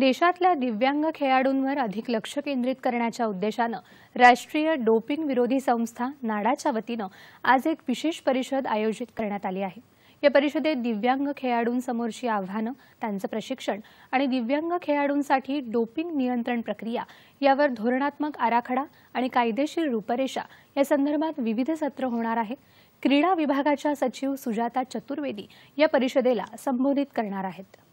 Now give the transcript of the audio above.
देशातल्या दिव्यांग खेळाडूंवर अधिक लक्ष केंद्रित करण्याच्या उद्देशानं राष्ट्रीय डोपिंग विरोधी संस्था नाडाच्या वतीनं आज एक विशेष परिषद आयोजित करण्यात आली आहे या परिषदेत दिव्यांग खेळाडूंसमोरची आव्हानं त्यांचं प्रशिक्षण आणि दिव्यांग खेळाडूंसाठी डोपिंग नियंत्रण प्रक्रिया यावर धोरणात्मक आराखडा आणि कायदेशीर रूपरेषा या संदर्भात विविध सत्र होणार आहे क्रीडा विभागाच्या सचिव सुजाता चतुर्वेदी या परिषदेला संबोधित करणार आहेत